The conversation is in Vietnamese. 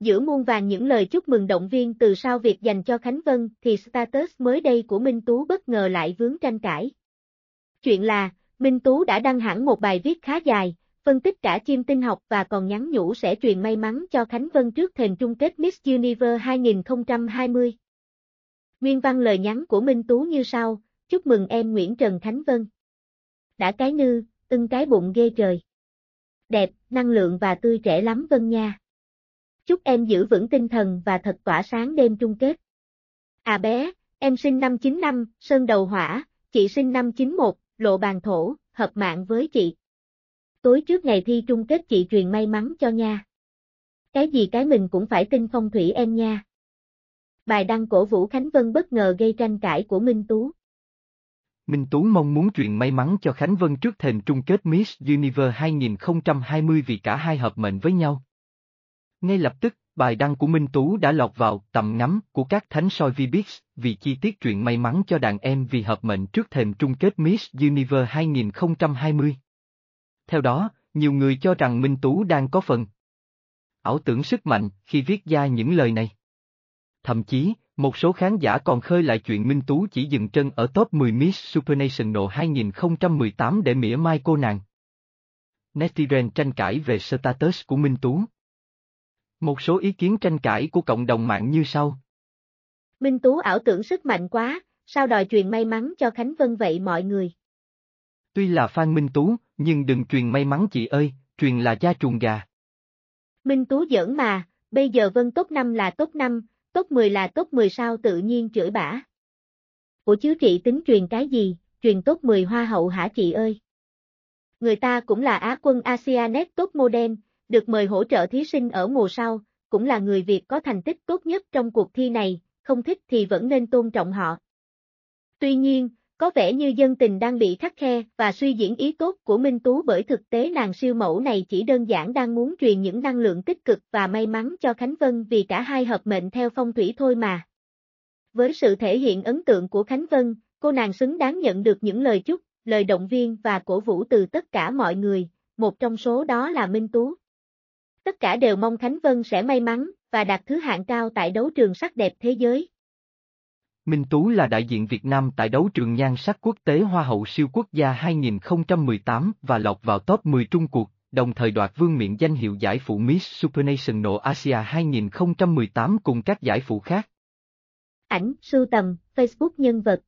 Giữa muôn vàng những lời chúc mừng động viên từ sau việc dành cho Khánh Vân thì status mới đây của Minh Tú bất ngờ lại vướng tranh cãi. Chuyện là, Minh Tú đã đăng hẳn một bài viết khá dài, phân tích cả chim tinh học và còn nhắn nhủ sẽ truyền may mắn cho Khánh Vân trước thềm chung kết Miss Universe 2020. Nguyên văn lời nhắn của Minh Tú như sau, chúc mừng em Nguyễn Trần Khánh Vân. Đã cái nư, ưng cái bụng ghê trời. Đẹp, năng lượng và tươi trẻ lắm Vân nha chúc em giữ vững tinh thần và thật tỏa sáng đêm chung kết. À bé, em sinh năm 95, Sơn Đầu Hỏa, chị sinh năm 91, Lộ Bàn Thổ, hợp mạng với chị. Tối trước ngày thi chung kết chị truyền may mắn cho nha. Cái gì cái mình cũng phải tin phong thủy em nha. Bài đăng cổ Vũ Khánh Vân bất ngờ gây tranh cãi của Minh Tú. Minh Tú mong muốn truyền may mắn cho Khánh Vân trước thềm chung kết Miss Universe 2020 vì cả hai hợp mệnh với nhau. Ngay lập tức, bài đăng của Minh Tú đã lọt vào tầm ngắm của các thánh soi Vbix vì chi tiết chuyện may mắn cho đàn em vì hợp mệnh trước thềm chung kết Miss Universe 2020. Theo đó, nhiều người cho rằng Minh Tú đang có phần ảo tưởng sức mạnh khi viết ra những lời này. Thậm chí, một số khán giả còn khơi lại chuyện Minh Tú chỉ dừng chân ở top 10 Miss Supernational 2018 để mỉa mai cô nàng. Netizen tranh cãi về status của Minh Tú. Một số ý kiến tranh cãi của cộng đồng mạng như sau. Minh Tú ảo tưởng sức mạnh quá, sao đòi truyền may mắn cho Khánh Vân vậy mọi người? Tuy là Phan Minh Tú, nhưng đừng truyền may mắn chị ơi, truyền là da chuồng gà. Minh Tú giỡn mà, bây giờ Vân tốt 5 là tốt 5, tốt 10 là tốt 10 sao tự nhiên chửi bả. Ủa chứ chị tính truyền cái gì, truyền tốt 10 hoa hậu hả chị ơi? Người ta cũng là Á quân ASEANet tốt model, được mời hỗ trợ thí sinh ở mùa sau, cũng là người Việt có thành tích tốt nhất trong cuộc thi này, không thích thì vẫn nên tôn trọng họ. Tuy nhiên, có vẻ như dân tình đang bị khắc khe và suy diễn ý tốt của Minh Tú bởi thực tế nàng siêu mẫu này chỉ đơn giản đang muốn truyền những năng lượng tích cực và may mắn cho Khánh Vân vì cả hai hợp mệnh theo phong thủy thôi mà. Với sự thể hiện ấn tượng của Khánh Vân, cô nàng xứng đáng nhận được những lời chúc, lời động viên và cổ vũ từ tất cả mọi người, một trong số đó là Minh Tú tất cả đều mong Khánh Vân sẽ may mắn và đạt thứ hạng cao tại đấu trường sắc đẹp thế giới. Minh Tú là đại diện Việt Nam tại đấu trường nhan sắc quốc tế Hoa hậu siêu quốc gia 2018 và lọt vào top 10 Trung cuộc, đồng thời đoạt vương miện danh hiệu giải phụ Miss Supernational Asia 2018 cùng các giải phụ khác. Ảnh, sưu tầm, Facebook nhân vật,